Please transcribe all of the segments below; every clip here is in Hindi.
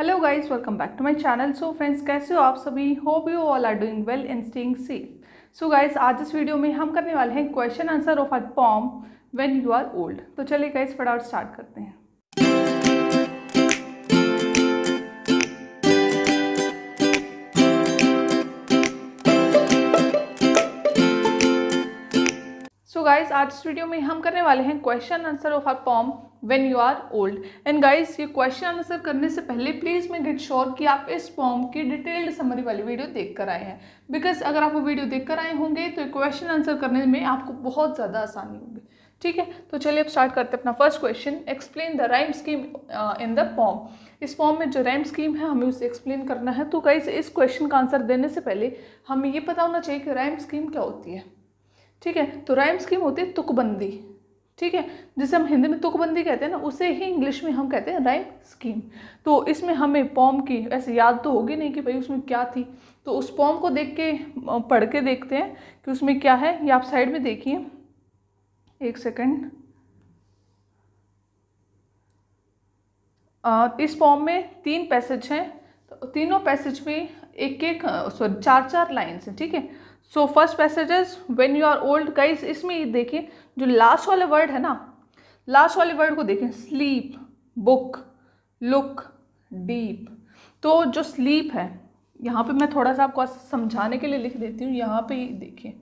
Hello guys welcome back to my channel so friends कैसे हो आप सभी hope you all are doing well and staying safe so guys आज इस वीडियो में हम करने वाले हैं question answer of a poem when you are old तो चलिए गाइस फटाफट स्टार्ट करते हैं गाइज आज इस वीडियो में हम करने वाले हैं question answer of our poem when you are old and guys ये क्वेश्चन आंसर करने से पहले प्लीज़ मैं गेट श्योर कि आप इस फॉर्म की डिटेल्ड समरी वाली वीडियो देख कर आए हैं बिकॉज अगर आप वो वीडियो देख कर आए होंगे तो क्वेश्चन आंसर करने में आपको बहुत ज़्यादा आसानी होगी ठीक है तो चलिए अब स्टार्ट करते हैं अपना first question explain the rhyme scheme in the poem इस फॉर्म में जो राइम स्कीम है हमें उसे एक्सप्लेन करना है तो गाइज इस क्वेश्चन का आंसर देने से पहले हमें ये पता होना चाहिए कि राइम स्कीम क्या होती है ठीक है तो राइम स्कीम होती है तुकबंदी ठीक है जिसे हम हिंदी में तुकबंदी कहते हैं ना उसे ही इंग्लिश में हम कहते हैं राइम स्कीम तो इसमें हमें पॉम की ऐसे याद तो होगी नहीं कि भाई उसमें क्या थी तो उस पॉम को देख के पढ़ के देखते हैं कि उसमें क्या है ये आप साइड में देखिए एक सेकेंड इस पॉम में तीन पैसेज हैं तो तीनों पैसेज में एक एक सॉरी चार चार लाइन्स हैं ठीक है so first passages when you are old guys इसमें देखें जो लास्ट वाले वर्ड है ना लास्ट वाले वर्ड को देखें स्लीप बुक लुक डीप तो जो स्लीप है यहाँ पे मैं थोड़ा सा आपको समझाने के लिए लिख देती हूँ यहाँ पे देखिए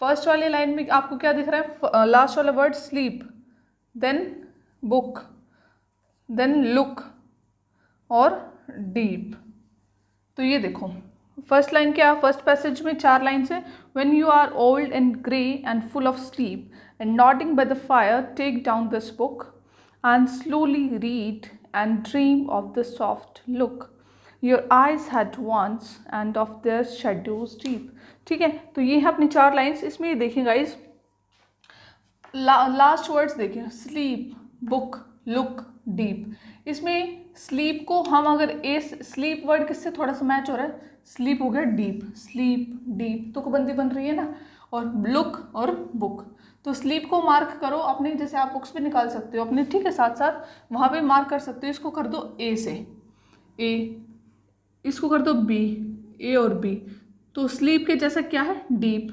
फर्स्ट वाले लाइन में आपको क्या दिख रहा है लास्ट वाला word sleep then book then look और डीप तो ये देखो फर्स्ट लाइन क्या फर्स्ट पैसेज में चार लाइन्स है when you are old and grey and full of sleep and nodding by the fire take down this book and slowly read and dream of the soft look your eyes had once and of their shadows deep ठीक है तो ये है अपनी चार लाइन्स इसमें ये देखें गाइज लास्ट वर्ड्स देखें स्लीप बुक लुक डीप इसमें स्लीप को हम अगर ए स्लीप वर्ड किससे थोड़ा सा मैच हो रहा है स्लीप हो गया डीप स्लीप डीप तो तुकबंदी बन रही है ना और लुक और बुक तो स्लीप को मार्क करो अपने जैसे आप बुक्स भी निकाल सकते हो अपने ठीक है साथ साथ वहाँ पे मार्क कर सकते हो इसको कर दो ए से ए इसको कर दो बी ए और बी तो स्लीप के जैसा क्या है डीप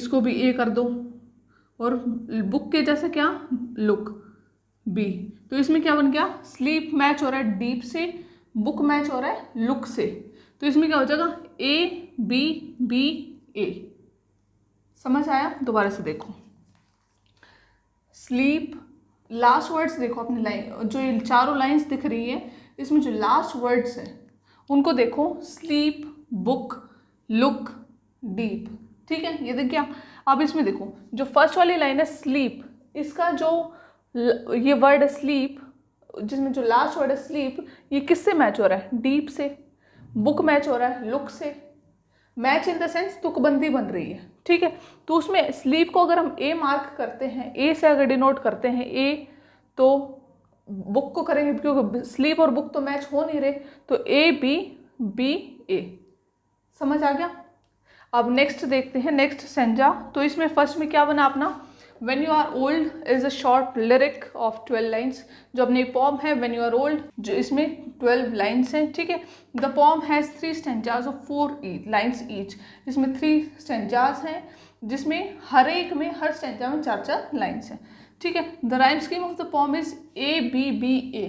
इसको भी ए कर दो और बुक के जैसा क्या लुक बी तो इसमें क्या बन गया स्लीप मैच हो रहा है डीप से बुक मैच हो रहा है लुक से तो इसमें क्या हो जाएगा ए बी बी ए समझ आया दोबारा से देखो स्लीप लास्ट वर्ड्स देखो अपनी लाइन जो ये चारों लाइंस दिख रही है इसमें जो लास्ट वर्ड्स है उनको देखो स्लीप बुक लुक डीप ठीक है ये देख गया अब इसमें देखो जो फर्स्ट वाली लाइन है स्लीप इसका जो ये वर्ड स्लीप जिसमें जो लास्ट वर्ड है स्लीप ये किससे मैच हो रहा है डीप से बुक मैच हो रहा है लुक से मैच इन द सेंस तुकबंदी बन रही है ठीक है तो उसमें स्लीप को अगर हम ए मार्क करते हैं ए से अगर डिनोट करते हैं ए तो बुक को करेंगे क्योंकि स्लीप और बुक तो मैच हो नहीं रहे तो ए बी बी ए समझ आ गया अब नेक्स्ट देखते हैं नेक्स्ट सेंजा तो इसमें फर्स्ट में क्या बना अपना when you are old is a short lyric of twelve lines जो अपनी पॉम है वेन यू आर ओल्ड जो इसमें ट्वेल्व लाइन्स हैं ठीक है the poem has three stanzas of four lines each इसमें थ्री स्टेंजाज हैं जिसमें हर एक में हर स्टेंजा में चार चार लाइन्स हैं ठीक है the rhyme scheme of the poem is A B B A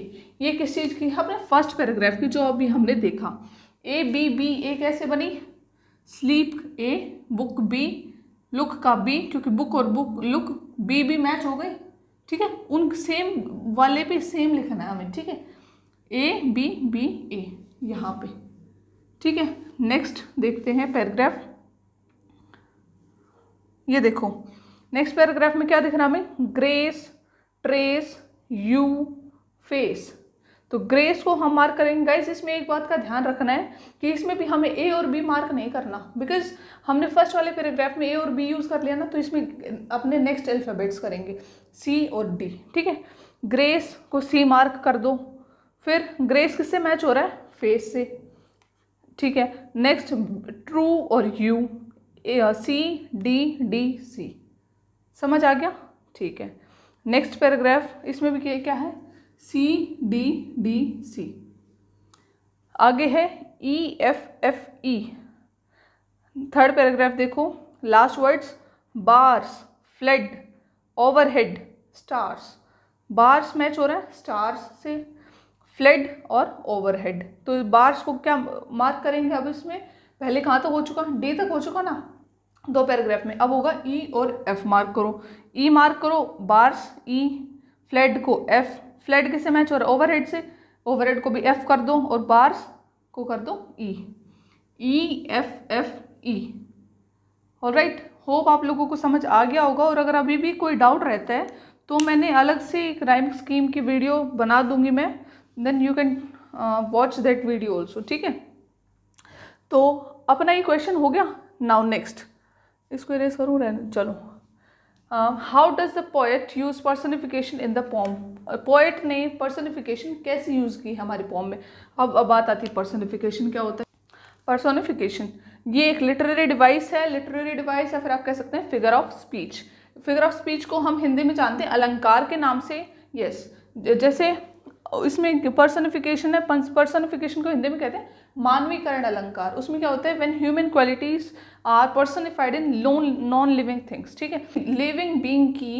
ये किस चीज़ की हमने फर्स्ट पैराग्राफ की जो अभी हमने देखा ए बी बी ए कैसे बनी sleep A book B look का बी क्योंकि बुक और book look B B match हो गई ठीक है उन सेम वाले पे सेम लिखना है हमें ठीक है ए बी बी ए यहाँ पे ठीक है नेक्स्ट देखते हैं पैराग्राफ ये देखो नेक्स्ट पैराग्राफ में क्या दिख रहा हमें ग्रेस ट्रेस यू फेस तो ग्रेस को हम मार्क करेंगे गाइस इसमें एक बात का ध्यान रखना है कि इसमें भी हमें ए और बी मार्क नहीं करना बिकॉज हमने फर्स्ट वाले पैराग्राफ में ए और बी यूज़ कर लिया ना तो इसमें अपने नेक्स्ट अल्फ़ाबेट्स करेंगे सी और डी ठीक है ग्रेस को सी मार्क कर दो फिर ग्रेस किससे मैच हो रहा है फेस से ठीक है नेक्स्ट ट्रू और you C D D C समझ आ गया ठीक है नेक्स्ट पैराग्राफ इसमें भी क्या है सी डी डी सी आगे है E F F E third paragraph देखो last words bars fled overhead stars bars match हो रहा है स्टार्स से फ्लड और ओवरहेड तो बार्स को क्या मार्क करेंगे अब इसमें पहले कहाँ तक तो हो चुका डी तक हो चुका ना दो पैराग्राफ में अब होगा ई e और एफ मार्क करो ई e मार्क करो बार्स ई e, फ्लड को एफ फ्लड किससे मैच हो रहा है ओवरहेड से ओवरहेड को भी एफ कर दो और बार्स को कर दो ई ई एफ एफ ई और राइट होप आप लोगों को समझ आ गया होगा और अगर अभी भी कोई डाउट रहता है तो मैंने अलग से एक राइम स्कीम की वीडियो बना दूंगी मैं then you can watch that video also ठीक है तो अपना ये क्वेश्चन हो गया नाउ नेक्स्ट इसको इरेज करूँ रहने चलो how does the poet use personification in the poem poet ने पर्सनिफिकेशन कैसे यूज़ की हमारे पॉम में अब अब बात आती है पर्सनिफिकेशन क्या होता है पर्सोनिफिकेशन ये एक लिटरेरी डिवाइस है लिटरेरी डिवाइस या फिर आप कह सकते हैं figure of speech figure of speech को हम हिंदी में जानते हैं अलंकार के नाम से यस yes. जैसे इसमें पर्सनिफिकेशन है पर्सनिफिकेशन को हिंदी में कहते हैं मानवीकरण अलंकार उसमें क्या होता है when human qualities are personified in लोन नॉन लिविंग थिंग्स ठीक है लिविंग बींग की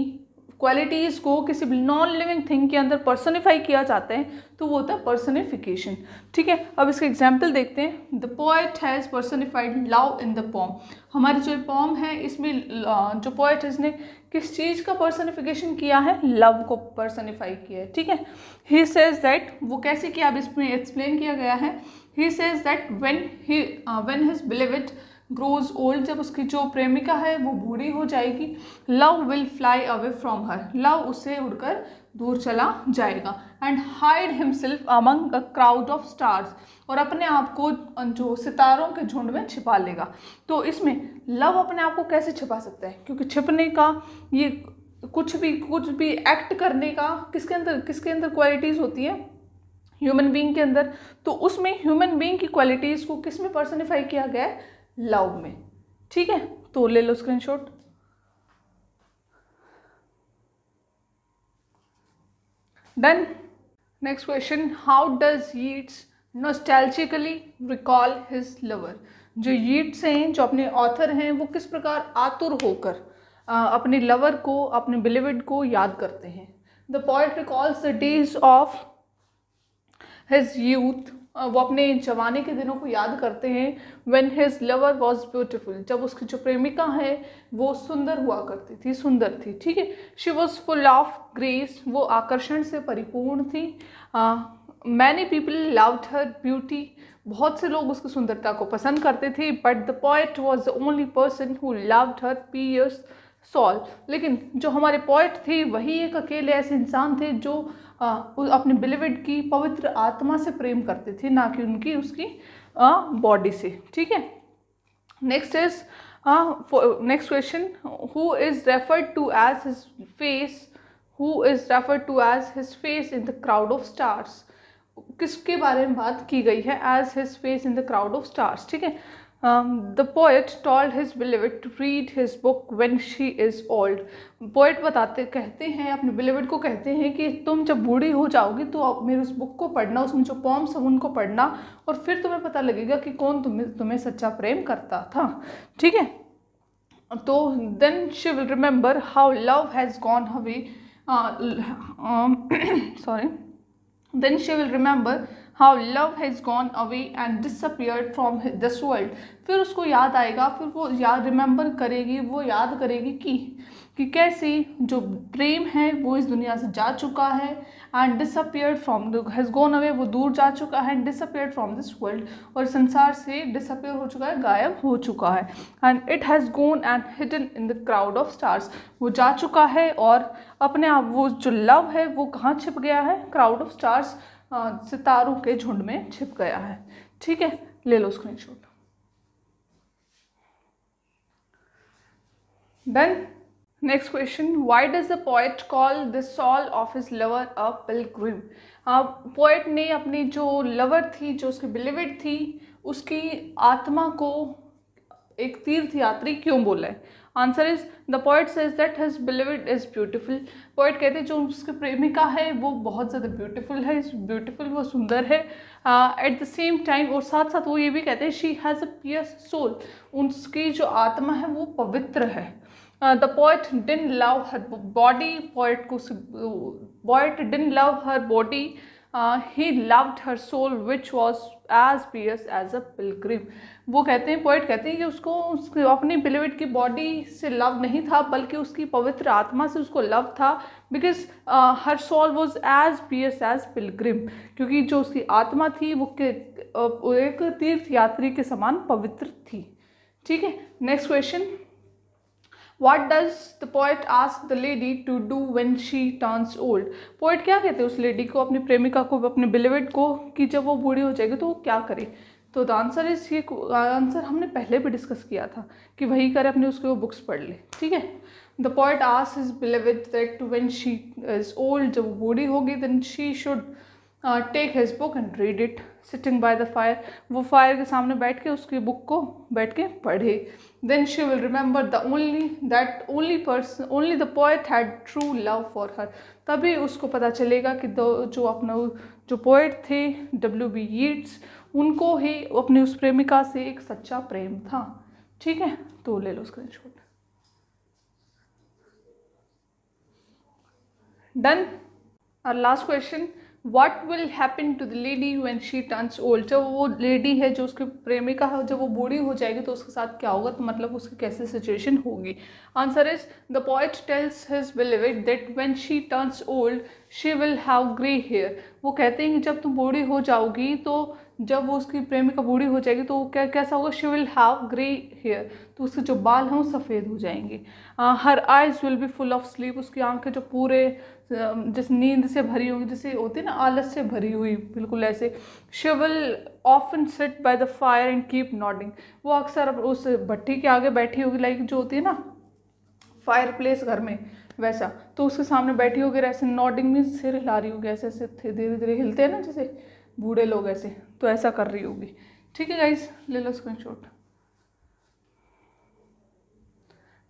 क्वालिटीज़ को किसी नॉन लिविंग थिंग के अंदर पर्सनिफाई किया जाता है तो वो होता है पर्सनिफिकेशन ठीक है अब इसका एग्जाम्पल देखते हैं the poet has personified love in the poem हमारी जो पॉम है इसमें जो पोएट इसने किस चीज़ का पर्सनिफिकेशन किया है लव को पर्सनिफाई किया है ठीक है ही सेज दैट वो कैसे किया अब इसमें एक्सप्लेन किया गया है he says that when he when his beloved it grows old जब उसकी जो प्रेमिका है वो बूढ़ी हो जाएगी love will fly away from her love उसे उड़कर दूर चला जाएगा and hide himself among a crowd of stars और अपने आप को जो सितारों के झुंड में छिपा लेगा तो इसमें लव अपने आप को कैसे छिपा सकता है क्योंकि छिपने का ये कुछ भी कुछ भी एक्ट करने का किसके अंदर किसके अंदर क्वालिटीज़ होती है ह्यूमन बींग के अंदर तो उसमें ह्यूमन बींग की क्वालिटीज़ को किस में पर्सनिफाई किया गया है लव में ठीक है तो ले लो screenshot done next question how does Yeats nostalgically recall his lover जो यीट्स हैं जो अपने ऑथर हैं वो किस प्रकार आतुर होकर अपने लवर को अपने बिलिविड को याद करते हैं the poet recalls the days of his youth वो अपने जवानी के दिनों को याद करते हैं when his lover was beautiful जब उसकी जो प्रेमिका है वो सुंदर हुआ करती थी सुंदर थी ठीक है she was full of grace वो आकर्षण से परिपूर्ण थी many people loved her beauty बहुत से लोग उसकी सुंदरता को पसंद करते थे but the poet was the only person who loved her pure soul लेकिन जो हमारे पॉइंट थे वही एक अकेले ऐसे इंसान थे जो आ, अपने बिलिविड की पवित्र आत्मा से प्रेम करते थे ना कि उनकी उसकी बॉडी से ठीक है next is next question who is referred to as his face who is referred to as his face in the crowd of stars किसके बारे में बात की गई है as his face in the crowd of stars ठीक है Um, the poet told his beloved to read his book when she is old. Poet बताते कहते हैं अपने बिलेविड को कहते हैं कि तुम जब बूढ़ी हो जाओगी तो मेरे उस बुक को पढ़ना उसमें जो पॉम्स हैं उनको पढ़ना और फिर तुम्हें पता लगेगा कि कौन तुम्हें तुम्हें सच्चा प्रेम करता था ठीक है तो then she will remember how love has gone heavy sorry then she will remember how love has gone away and disappear from this world फिर उसको याद आएगा फिर वो याद रिमेंबर करेगी वो याद करेगी कि कि कैसे जो प्रेम है वो इस दुनिया से जा चुका है and disappear from has gone away वो दूर जा चुका है डिसअपियर फ्रॉम दिस वर्ल्ड और संसार से डिसअपियर हो चुका है गायब हो चुका है and it has gone and hidden in the crowd of stars वो जा चुका है और अपने आप वो जो लव है वो कहाँ छिप गया है क्राउड ऑफ स्टार्स सितारों के झुंड में छिप गया है ठीक है ले लो screenshot then next question why does the poet call the soul of his lover a pilgrim poet ने अपनी जो लवर थी जो उसकी बिलीवेड थी उसकी आत्मा को एक तीर्थ यात्री क्यों बोला है answer is the poet says that his beloved is beautiful poet कहते हैं जो उसके प्रेमिका है वो बहुत ज़्यादा ब्यूटिफुल है ब्यूटिफुल वो सुंदर है एट द सेम टाइम और साथ साथ वो ये भी कहते हैं she has a pure soul उनकी जो आत्मा है वो पवित्र है the poet didn't love her body poet को poet didn't love her body he loved her soul which was as pure as a pilgrim वो कहते हैं पोइट कहते हैं कि उसको उसके अपनी बिलीविड की बॉडी से लव नहीं था बल्कि उसकी पवित्र आत्मा से उसको लव था because her soul was as pure as pilgrim क्योंकि जो उसकी आत्मा थी वो के, uh, एक तीर्थ यात्री के समान पवित्र थी ठीक है next question what does the poet ask the lady to do when she turns old poet क्या कहते हैं उस लेडी को अपनी प्रेमिका को अपने बिलेविड को कि जब वो बूढ़ी हो जाएगी तो वो क्या करे तो द आंसर इज ये आंसर हमने पहले भी डिस्कस किया था कि वही करे अपने उसके वो बुक्स पढ़ ले ठीक है the poet as is beloved that when she is old जब वो बूढ़ी होगी then she should take his book and read it sitting by the fire वो फायर के सामने बैठ के उसकी बुक को बैठ के पढ़े then she will remember the only that only person only the poet had true love for her तभी उसको पता चलेगा कि दो जो अपना जो पोएट थे डब्ल्यू बी ईट्स उनको ही अपनी उस प्रेमिका से एक सच्चा प्रेम था ठीक है तो ले लो स्क्रीन शॉट डन और last question what will happen to the lady when she turns old जब वो लेडी है जो उसकी प्रेमिका है जब वो बूढ़ी हो जाएगी तो उसके साथ क्या होगा तो मतलब उसकी कैसी सिचुएशन होगी answer is the poet tells his beloved that when she turns old she will have grey hair वो कहते हैं कि जब तुम बूढ़ी हो जाओगी तो जब वो उसकी प्रेमिका बूढ़ी हो जाएगी तो वो क्या कैसा होगा she will have grey hair तो उसके जो बाल हैं वो सफ़ेद हो जाएंगे her eyes will be full of sleep उसकी आंखें जो पूरे जिस नींद से भरी होगी जैसे होती है ना आलस से भरी हुई बिल्कुल ऐसे she will often sit by the fire and keep nodding वो अक्सर उस भट्टी के आगे बैठी होगी लाइक जो होती है ना फायर प्लेस घर में वैसा तो उसके सामने बैठी होगी ऐसे नॉडिंग मीन्स सिर हिला रही होगी ऐसे ऐसे धीरे धीरे हिलते हैं ना जैसे बूढ़े लोग ऐसे तो ऐसा कर रही होगी ठीक है गाइज ले लो shot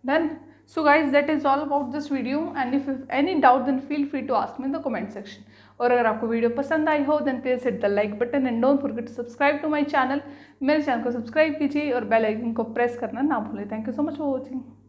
done so guys that is all about this video and if any doubt then feel free to ask me in the comment section और अगर आपको वीडियो पसंद आई हो then please hit the like button and don't forget to subscribe to my channel मेरे चैनल को सब्सक्राइब कीजिए और बेल आइकन को प्रेस करना ना भूलें thank you so much for watching